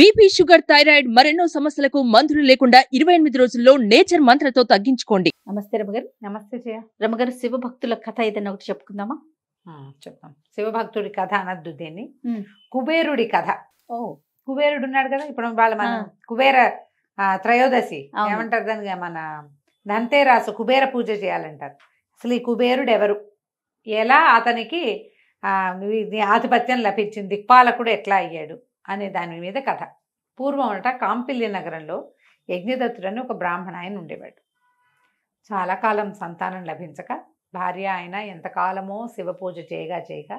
BP sugar thyroid మరెన్నో సమస్యలకు మందులు లేకుండా ఇరవై ఎనిమిది రోజుల్లో నేచర్ మంత్రతో తగ్గించుకోండి నమస్తే రమగారు నమస్తే జయ రమగారు శివభక్తుల కథ ఏదైనా ఒకటి చెప్పుకుందామా చెప్తాం శివభక్తుడి కథ అనద్దు దీన్ని కుబేరుడి కథ ఓ కుబేరుడు ఉన్నాడు కదా ఇప్పుడు వాళ్ళ మన కుబేర త్రయోదశి ఏమంటారు దానికి మన ధంతేరాసు కుబేర పూజ చేయాలంటారు అసలు ఈ కుబేరుడు ఎవరు ఎలా అతనికి ఆధిపత్యం లభించింది దిక్పాలకుడు ఎట్లా అయ్యాడు అనే దాని మీద కథ పూర్వం అనట కాంపిల్లి నగరంలో యజ్ఞదత్తుడని ఒక బ్రాహ్మణ ఆయన ఉండేవాడు చాలా కాలం సంతానం లభించక భార్య ఆయన ఎంతకాలమో శివపూజ చేయగా చేయగా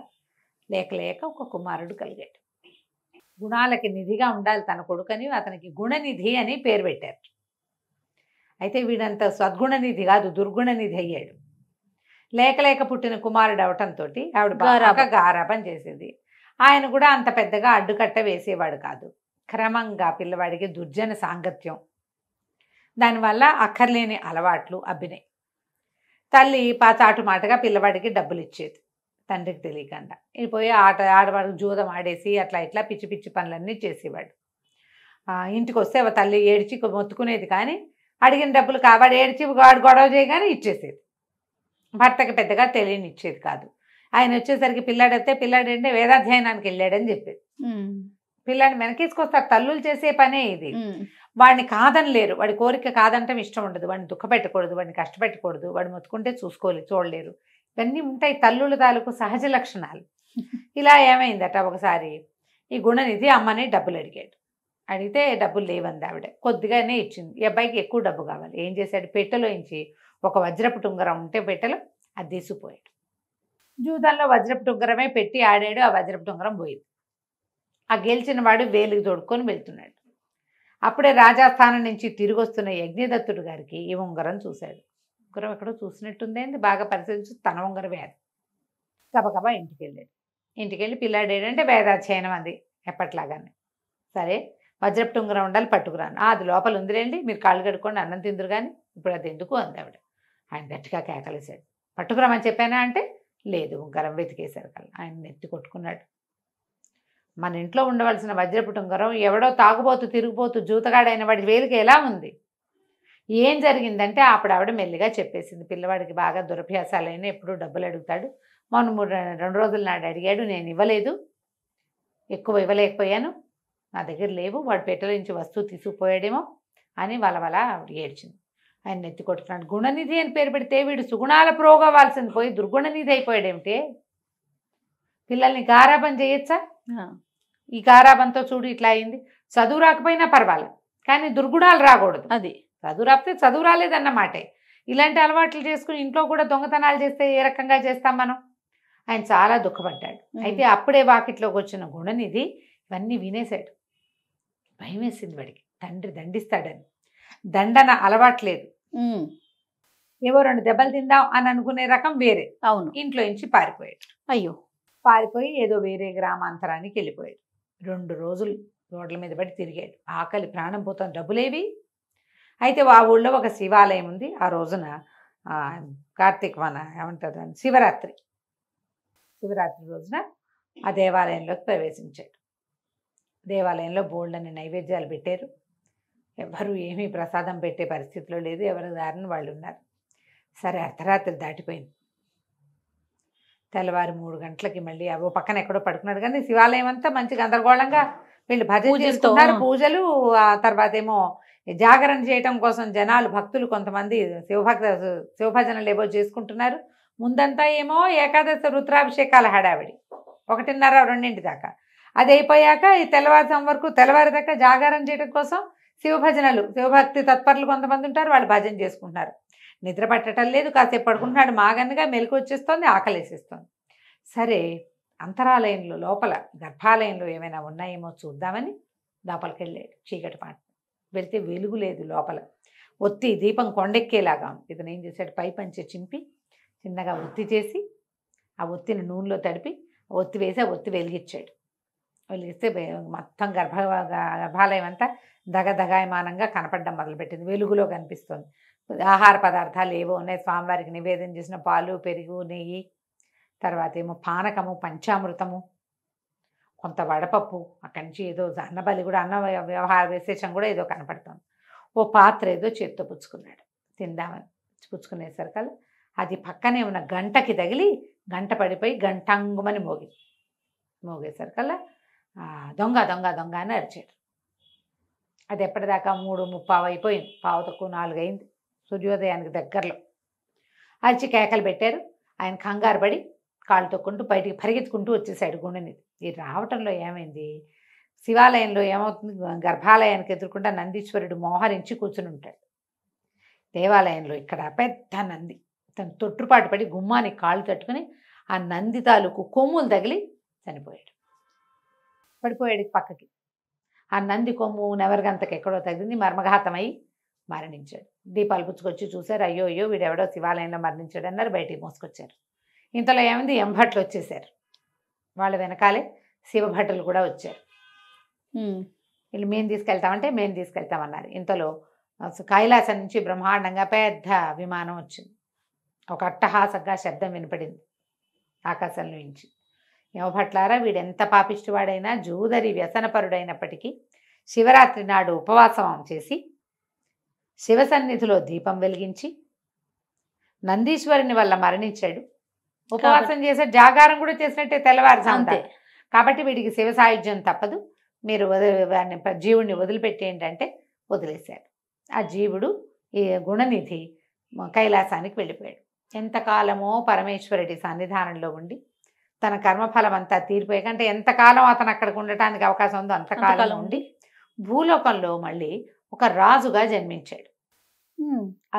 లేక లేక ఒక కుమారుడు కలిగాడు గుణాలకి నిధిగా ఉండాలి తన కొడుకని అతనికి గుణనిధి అని పేరు పెట్టారు అయితే వీడంత సద్గుణనిధి కాదు దుర్గుణనిధి అయ్యాడు లేక లేక పుట్టిన కుమారుడు అవటంతో ఆవిడ బాగా గారాపం చేసేది ఆయన కూడా అంత పెద్దగా అడ్డుకట్ట వేసేవాడు కాదు క్రమంగా పిల్లవాడికి దుర్జన సాంగత్యం దానివల్ల అక్కర్లేని అలవాట్లు అభినయ్ తల్లి ఆటు మాటగా పిల్లవాడికి డబ్బులు ఇచ్చేది తండ్రికి తెలియకుండా పోయి ఆట ఆడవాడికి జూదం ఆడేసి అట్లా ఇట్లా పిచ్చి పిచ్చి పనులన్నీ చేసేవాడు ఇంటికి వస్తే తల్లి ఏడిచి మొత్తుకునేది కానీ అడిగిన డబ్బులు కాబట్టి ఏడ్చి గొడవ చేయగానే ఇచ్చేసేది భర్తకి పెద్దగా తెలియనిచ్చేది కాదు ఆయన వచ్చేసరికి పిల్లాడు వస్తే పిల్లాడు అంటే వేదాధ్యయనానికి వెళ్ళాడని చెప్పేది పిల్లాడిని వెనకేసుకొస్తారు తల్లులు చేసే పనే ఇది వాడిని కాదనలేరు వాడి కోరిక కాదంటే ఇష్టం ఉండదు వాడిని దుఃఖపెట్టకూడదు వాడిని కష్టపెట్టకూడదు వాడు మొత్తుకుంటే చూసుకోలేదు చూడలేరు ఇవన్నీ ఉంటాయి తల్లుల తాలూకు సహజ లక్షణాలు ఇలా ఏమైందట ఒకసారి ఈ గుణనిధి అమ్మని డబ్బులు అడిగాడు అడిగితే డబ్బులు లేవంది ఆవిడ కొద్దిగానే ఇచ్చింది ఈ అబ్బాయికి ఎక్కువ డబ్బు కావాలి ఏం చేశాడు పెట్టెలోంచి ఒక వజ్రపు టుంగరం ఉంటే పెట్టెలో అది తీసిపోయాడు జూదంలో వజ్రపు టుంగరమే పెట్టి ఆడాడు ఆ వజ్రపు టుంగరం పోయింది ఆ గెలిచిన వాడు వేలుకి తోడుకొని వెళ్తున్నాడు అప్పుడే రాజాస్థానం నుంచి తిరిగి వస్తున్న యజ్ఞదత్తుడు గారికి ఈ ఉంగరం చూశాడు ఉంగరం ఎక్కడో చూసినట్టుందేంది బాగా పరిశీలించి తన ఉంగరం అది గబగబా ఇంటికి వెళ్ళాడు ఇంటికి వెళ్ళి పిల్లాడు ఏంటంటే వేదాధ్యయనం అంది ఎప్పట్లాగానే సరే వజ్రపు టుంగరం ఉండాలి పట్టుకురాను అది లోపల ఉందిలేండి మీరు కాళ్ళు కడుక్కోండి అన్నం తిందురు కానీ ఇప్పుడు అది ఎందుకు అంది ఆవిడ ఆయన గట్టిగా కేకలేశాడు పట్టుకురామని చెప్పానా అంటే లేదు ఉంగరం కదా ఆయన నెత్తి కొట్టుకున్నాడు మన ఇంట్లో ఉండవలసిన వజ్రపుటి గరం ఎవడో తాగుబోతూ తిరిగిపోతూ జూతగాడైన వాడి వేలికి ఎలా ఉంది ఏం జరిగిందంటే ఆవిడ మెల్లిగా చెప్పేసింది పిల్లవాడికి బాగా దురభ్యాసాలైన ఎప్పుడూ డబ్బులు అడుగుతాడు మొన్న మూడు రెండు రోజుల నాడు అడిగాడు నేను ఇవ్వలేదు ఎక్కువ ఇవ్వలేకపోయాను నా దగ్గర లేవు వాడు పెట్టెల నుంచి వస్తువు తీసుకుపోయాడేమో అని వలవల ఆవిడ ఏడ్చింది ఆయన నెత్తి కొట్టుకున్నాడు గుణనిధి అని పేరు పెడితే వీడు సుగుణాల అవ్వాల్సింది పోయి దుర్గుణనిధి అయిపోయాడు ఏమిటి పిల్లల్ని గారాబం చేయొచ్చా ఈ గారాబంతో చూడు ఇట్లా అయింది చదువు రాకపోయినా పర్వాలేదు కానీ దుర్గుణాలు రాకూడదు అది చదువు రాపితే చదువు రాలేదన్నమాటే ఇలాంటి అలవాట్లు చేసుకుని ఇంట్లో కూడా దొంగతనాలు చేస్తే ఏ రకంగా చేస్తాం మనం ఆయన చాలా దుఃఖపడ్డాడు అయితే అప్పుడే వాకిట్లోకి వచ్చిన గుణనిధి ఇవన్నీ వినేశాడు భయం వేసింది వాడికి తండ్రి దండిస్తాడని దండన అలవాట్లేదు ఏవో రెండు దెబ్బలు తిందాం అని అనుకునే రకం వేరే అవును ఇంట్లో నుంచి పారిపోయాడు అయ్యో పారిపోయి ఏదో వేరే గ్రామాంతరానికి వెళ్ళిపోయాడు రెండు రోజులు రోడ్ల మీద పడి తిరిగాడు ఆకలి ప్రాణం పోతాం డబ్బులేవి అయితే ఆ ఊళ్ళో ఒక శివాలయం ఉంది ఆ రోజున కార్తీక వన ఏమంటారు శివరాత్రి శివరాత్రి రోజున ఆ దేవాలయంలోకి ప్రవేశించాడు దేవాలయంలో బోళ్ళని నైవేద్యాలు పెట్టారు ఎవరు ఏమీ ప్రసాదం పెట్టే పరిస్థితిలో లేదు ఎవరి దారిని వాళ్ళు ఉన్నారు సరే అర్ధరాత్రి దాటిపోయింది తెల్లవారు మూడు గంటలకి మళ్ళీ అవో పక్కన ఎక్కడో పడుకున్నాడు కానీ శివాలయం అంతా మంచి గందరగోళంగా వీళ్ళు భజన చేస్తున్నారు పూజలు ఆ తర్వాత ఏమో జాగరణ చేయటం కోసం జనాలు భక్తులు కొంతమంది శివభక్త శివభజనలు ఏవో చేసుకుంటున్నారు ముందంతా ఏమో ఏకాదశి రుద్రాభిషేకాల హడావిడి ఒకటిన్నర రెండింటి దాకా అది అయిపోయాక ఈ తెల్లవారుజాము వరకు తెల్లవారి దాకా జాగరణ చేయడం కోసం శివభజనలు శివభక్తి తత్పరులు కొంతమంది ఉంటారు వాళ్ళు భజన చేసుకుంటున్నారు నిద్ర పట్టడం లేదు కాసేపు పడుకుంటున్నాడు మాగన్నగా మెలకు వచ్చేస్తుంది ఆకలేసేస్తుంది సరే అంతరాలయంలో లోపల గర్భాలయంలో ఏమైనా ఉన్నాయేమో చూద్దామని లోపలికి వెళ్ళాడు చీకటి పాట వెళితే వెలుగు లేదు లోపల ఒత్తి దీపం కొండెక్కేలాగా ఉంది ఇతను ఏం చేశాడు పై పంచి చింపి చిన్నగా ఒత్తి చేసి ఆ ఒత్తిని నూనెలో తడిపి ఒత్తి వేసి ఆ ఒత్తి వెలిగించాడు వెలిగిస్తే మొత్తం గర్భ గర్భాలయం అంతా దగదగాయమానంగా కనపడడం మొదలుపెట్టింది వెలుగులో కనిపిస్తుంది ఆహార పదార్థాలు ఏవో ఉన్నాయి స్వామివారికి నివేదన చేసిన పాలు పెరుగు నెయ్యి తర్వాత ఏమో పానకము పంచామృతము కొంత వడపప్పు అక్కడి నుంచి ఏదో అన్నబలి కూడా అన్న వ్యవహార విశేషం కూడా ఏదో కనపడుతుంది ఓ పాత్ర ఏదో చేత్తో పుచ్చుకున్నాడు తిందామని పుచ్చుకునేసరికల్లా అది పక్కనే ఉన్న గంటకి తగిలి గంట పడిపోయి గంటాంగుమని మోగి మోగేసరికల్లా దొంగ దొంగ దొంగ అని అరిచాడు అది ఎప్పటిదాకా మూడు ముప్పావు అయిపోయింది పావు తక్కువ నాలుగు అయింది సూర్యోదయానికి దగ్గరలో అరిచి కేకలు పెట్టారు ఆయన కంగారు పడి కాళ్ళు తొక్కుంటూ బయటికి పరిగెత్తుకుంటూ వచ్చేసాడు గుండెని ఈ రావటంలో ఏమైంది శివాలయంలో ఏమవుతుంది గర్భాలయానికి ఎదుర్కొంటే నందీశ్వరుడు మోహరించి కూర్చుని ఉంటాడు దేవాలయంలో ఇక్కడ పెద్ద నంది తను తొట్టుపాటు పడి గుమ్మానికి కాళ్ళు తట్టుకుని ఆ నంది తాలూకు కొమ్ములు తగిలి చనిపోయాడు పడిపోయాడు పక్కకి ఆ నంది కొమ్ము నెవరిగంతకు ఎక్కడో తగిలింది మర్మఘాతమై మరణించాడు దీపాలు పుచ్చుకొచ్చి చూశారు అయ్యో అయ్యో వీడెవడో శివాలయంలో మరణించాడు అన్నారు బయటికి మోసుకొచ్చారు ఇంతలో ఏమైంది ఎంభట్లు వచ్చేసారు వాళ్ళ వెనకాలే శివభట్టలు కూడా వచ్చారు వీళ్ళు మేము తీసుకెళ్తామంటే మేము తీసుకెళ్తామన్నారు ఇంతలో కైలాసం నుంచి బ్రహ్మాండంగా పెద్ద విమానం వచ్చింది ఒక అట్టహాసంగా శబ్దం వినపడింది ఆకాశంలో నుంచి యమభట్లారా వీడెంత పాపిష్టివాడైనా జూదరి వ్యసనపరుడైనప్పటికీ శివరాత్రి నాడు ఉపవాసం చేసి శివ సన్నిధిలో దీపం వెలిగించి నందీశ్వరుని వల్ల మరణించాడు ఉపవాసం చేసే జాగారం కూడా చేసినట్టే తెల్లవారుజాంతే కాబట్టి వీడికి శివ సాయుధ్యం తప్పదు మీరు వదిలి జీవుడిని వదిలిపెట్టి ఏంటంటే వదిలేశాడు ఆ జీవుడు ఈ గుణనిధి కైలాసానికి వెళ్ళిపోయాడు ఎంతకాలమో పరమేశ్వరుడి సన్నిధానంలో ఉండి తన కర్మఫలం అంతా తీరిపోయి కంటే ఎంతకాలం అతను అక్కడికి ఉండటానికి అవకాశం ఉందో అంతకాలం ఉండి భూలోకంలో మళ్ళీ ఒక రాజుగా జన్మించాడు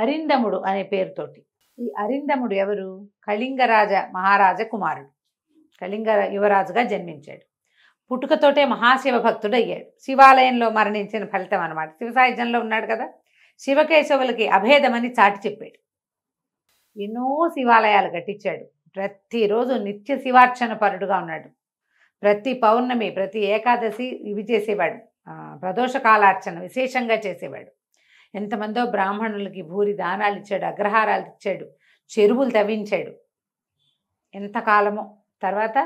అరిందముడు అనే పేరుతోటి ఈ అరిందముడు ఎవరు కళింగరాజ మహారాజ కుమారుడు కళింగ యువరాజుగా జన్మించాడు పుట్టుకతోటే మహాశివ భక్తుడు అయ్యాడు శివాలయంలో మరణించిన ఫలితం అనమాట శివ సాహిత్యంలో ఉన్నాడు కదా శివకేశవులకి అభేదమని చాటి చెప్పాడు ఎన్నో శివాలయాలు కట్టించాడు ప్రతిరోజు నిత్య శివార్చన పరుడుగా ఉన్నాడు ప్రతి పౌర్ణమి ప్రతి ఏకాదశి ఇవి చేసేవాడు ప్రదోష కాలార్చన విశేషంగా చేసేవాడు ఎంతమందో బ్రాహ్మణులకి భూరి దానాలు ఇచ్చాడు అగ్రహారాలు ఇచ్చాడు చెరువులు తవ్వించాడు ఎంతకాలమో తర్వాత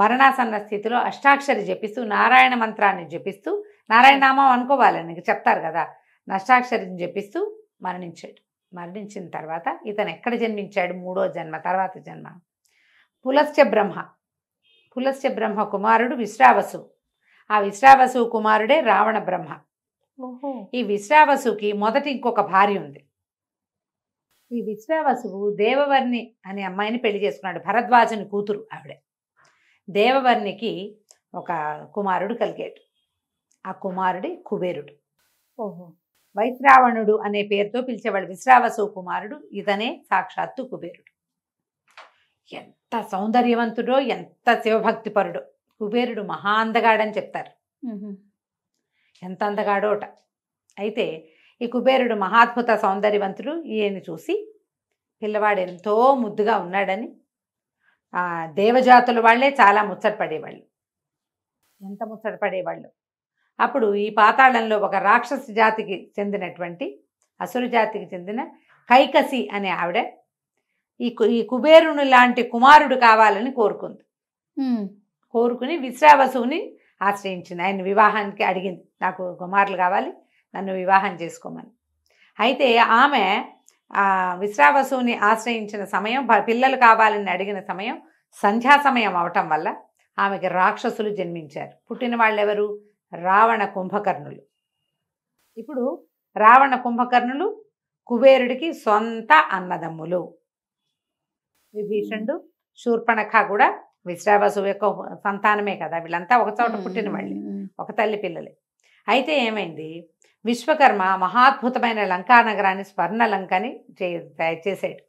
మరణాసన్న స్థితిలో అష్టాక్షరి జపిస్తూ నారాయణ మంత్రాన్ని జపిస్తూ నారాయణ నామం అనుకోవాలని చెప్తారు కదా నష్టాక్షరిని జపిస్తూ మరణించాడు మరణించిన తర్వాత ఇతను ఎక్కడ జన్మించాడు మూడో జన్మ తర్వాత జన్మ పులస్య బ్రహ్మ పులస్య బ్రహ్మ కుమారుడు విశ్రావసు ఆ విశ్రావసు కుమారుడే రావణ బ్రహ్మ ఈ విశ్రావసుకి మొదటి ఇంకొక భార్య ఉంది ఈ విశ్రావసువు దేవవర్ణి అనే అమ్మాయిని పెళ్లి చేసుకున్నాడు భరద్వాజుని కూతురు ఆవిడ దేవవర్ణికి ఒక కుమారుడు కలిగాడు ఆ కుమారుడి కుబేరుడు ఓహో వైశ్రావణుడు అనే పేరుతో పిలిచేవాడు విశ్రావసు కుమారుడు ఇతనే సాక్షాత్తు కుబేరుడు ఎంత సౌందర్యవంతుడో ఎంత శివభక్తిపరుడో కుబేరుడు మహా అందగాడని చెప్తారు ఎంత అందగాడోట అయితే ఈ కుబేరుడు మహాద్భుత సౌందర్యవంతుడు ఈయన్ని చూసి పిల్లవాడు ఎంతో ముద్దుగా ఉన్నాడని దేవజాతుల వాళ్లే చాలా ముచ్చటపడేవాళ్ళు ఎంత ముచ్చటపడేవాళ్ళు అప్పుడు ఈ పాతాళంలో ఒక రాక్షస జాతికి చెందినటువంటి అసురు జాతికి చెందిన కైకసి అనే ఆవిడ ఈ ఈ కుబేరుని లాంటి కుమారుడు కావాలని కోరుకుంది కోరుకుని విశ్రావసువుని ఆశ్రయించింది ఆయన వివాహానికి అడిగింది నాకు కుమారులు కావాలి నన్ను వివాహం చేసుకోమని అయితే ఆమె విశ్రావసుని ఆశ్రయించిన సమయం పిల్లలు కావాలని అడిగిన సమయం సంధ్యా సమయం అవటం వల్ల ఆమెకి రాక్షసులు జన్మించారు పుట్టిన వాళ్ళు ఎవరు రావణ కుంభకర్ణులు ఇప్పుడు రావణ కుంభకర్ణులు కుబేరుడికి సొంత అన్నదమ్ములు విభీషణుడు శూర్పణఖ కూడా విశ్రాబాసు యొక్క సంతానమే కదా వీళ్ళంతా ఒక చోట పుట్టిన వాళ్ళు ఒక తల్లి పిల్లలే అయితే ఏమైంది విశ్వకర్మ మహాద్భుతమైన లంకానగరాన్ని స్వర్ణ లంకని చేశాడు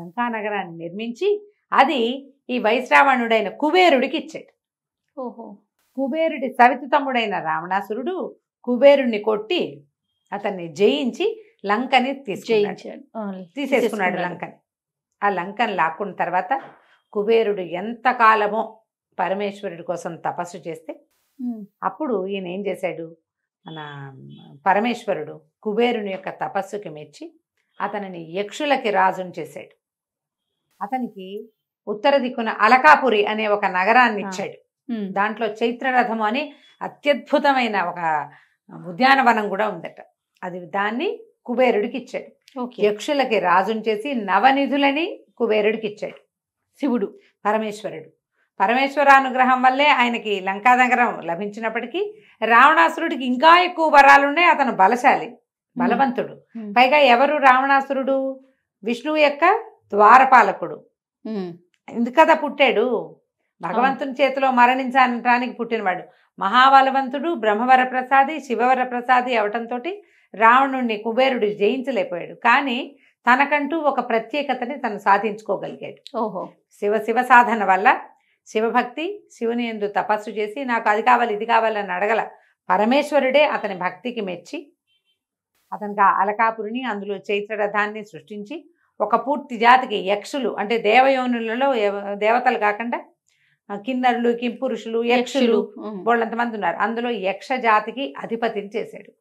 లంకానగరాన్ని నిర్మించి అది ఈ వైశ్రావణుడైన కుబేరుడికి ఇచ్చాడు ఓహో కుబేరుడి సవితి తమ్ముడైన రావణాసురుడు కుబేరుడిని కొట్టి అతన్ని జయించి లంకని తీసుకున్నాడు తీసేసుకున్నాడు లంకని ఆ లంకను లాక్కున్న తర్వాత కుబేరుడు ఎంతకాలమో పరమేశ్వరుడి కోసం తపస్సు చేస్తే అప్పుడు ఈయన ఏం చేశాడు మన పరమేశ్వరుడు కుబేరుని యొక్క తపస్సుకి మెచ్చి అతనిని యక్షులకి రాజుని చేశాడు అతనికి ఉత్తర దిక్కున అలకాపురి అనే ఒక నగరాన్ని ఇచ్చాడు దాంట్లో చైత్రరథము అని అత్యద్భుతమైన ఒక ఉద్యానవనం కూడా ఉందట అది దాన్ని కుబేరుడికి ఇచ్చాడు యక్షులకి రాజుని చేసి నవనిధులని కుబేరుడికి ఇచ్చాడు శివుడు పరమేశ్వరుడు పరమేశ్వరానుగ్రహం వల్లే ఆయనకి లంకానగరం లభించినప్పటికీ రావణాసురుడికి ఇంకా ఎక్కువ వరాలున్నాయి అతను బలశాలి బలవంతుడు పైగా ఎవరు రావణాసురుడు విష్ణువు యొక్క ద్వారపాలకుడు ఎందుకదా పుట్టాడు భగవంతుని చేతిలో మరణించడానికి పుట్టినవాడు మహాబలవంతుడు బ్రహ్మవర ప్రసాది శివవర ప్రసాది అవటంతో రావణుణ్ణి కుబేరుడు జయించలేకపోయాడు కానీ తనకంటూ ఒక ప్రత్యేకతని తను సాధించుకోగలిగాడు ఓహో శివ శివ సాధన వల్ల శివభక్తి శివుని ఎందు తపస్సు చేసి నాకు అది కావాలి ఇది కావాలని అడగల పరమేశ్వరుడే అతని భక్తికి మెచ్చి అతనికి అలకాపురిని అందులో చైత్రరథాన్ని సృష్టించి ఒక పూర్తి జాతికి యక్షులు అంటే దేవయోనులలో దేవతలు కాకుండా కిన్నరులు కింపురుషులు యక్షులు వాళ్ళంతమంది ఉన్నారు అందులో యక్ష జాతికి అధిపతిని చేశాడు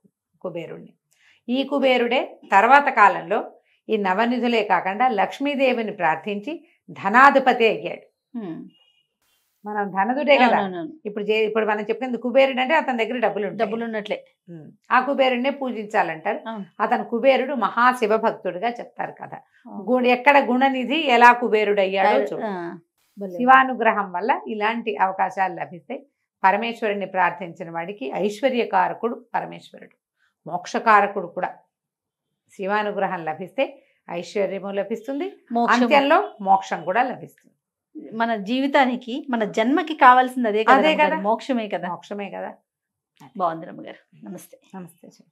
కుబేరుణ్ణి ఈ కుబేరుడే తర్వాత కాలంలో ఈ నవనిధులే కాకుండా లక్ష్మీదేవిని ప్రార్థించి ధనాధిపతి అయ్యాడు మనం ధనదుడే కదా ఇప్పుడు ఇప్పుడు మనం చెప్పింది కుబేరుడు అంటే అతని దగ్గర డబ్బులు డబ్బులు ఉన్నట్లే ఆ కుబేరుడినే పూజించాలంటారు అతను కుబేరుడు మహాశివ భక్తుడుగా చెప్తారు కదా ఎక్కడ గుణనిధి ఎలా కుబేరుడు అయ్యాడో శివానుగ్రహం వల్ల ఇలాంటి అవకాశాలు లభిస్తాయి పరమేశ్వరుని ప్రార్థించిన వాడికి ఐశ్వర్యకారకుడు పరమేశ్వరుడు మోక్షకారకుడు కూడా శివానుగ్రహం లభిస్తే ఐశ్వర్యము లభిస్తుంది అంత్యంలో మోక్షం కూడా లభిస్తుంది మన జీవితానికి మన జన్మకి కావాల్సింది అదే అదే కదా మోక్షమే కదా మోక్షమే కదా బాగుంది రమ్మ గారు నమస్తే నమస్తే